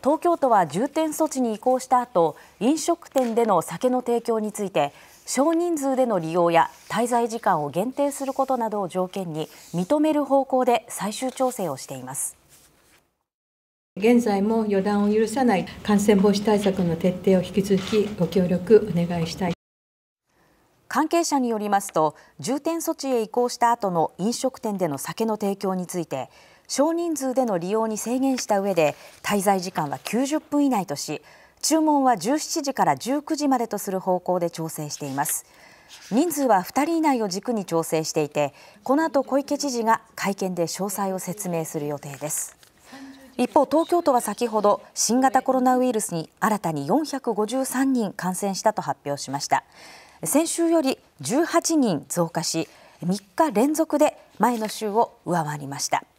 東京都は重点措置に移行した後飲食店での酒の提供について少人数での利用や滞在時間を限定することなどを条件に認める方向で最終調整をしています現在も予断を許さない感染防止対策の徹底を引き続きご協力お願いしたい関係者によりますと重点措置へ移行した後の飲食店での酒の提供について少人数での利用に制限した上で滞在時間は90分以内とし注文は17時から19時までとする方向で調整しています人数は2人以内を軸に調整していてこの後小池知事が会見で詳細を説明する予定です一方東京都は先ほど新型コロナウイルスに新たに453人感染したと発表しました先週より18人増加し3日連続で前の週を上回りました